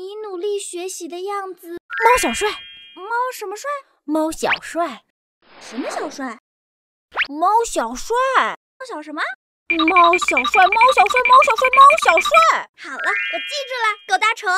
你努力学习的样子，猫小帅，猫什么帅？猫小帅，什么小帅？猫小帅，猫小什么？猫小帅，猫小帅，猫小帅，猫小帅。好了，我记住了，狗大成。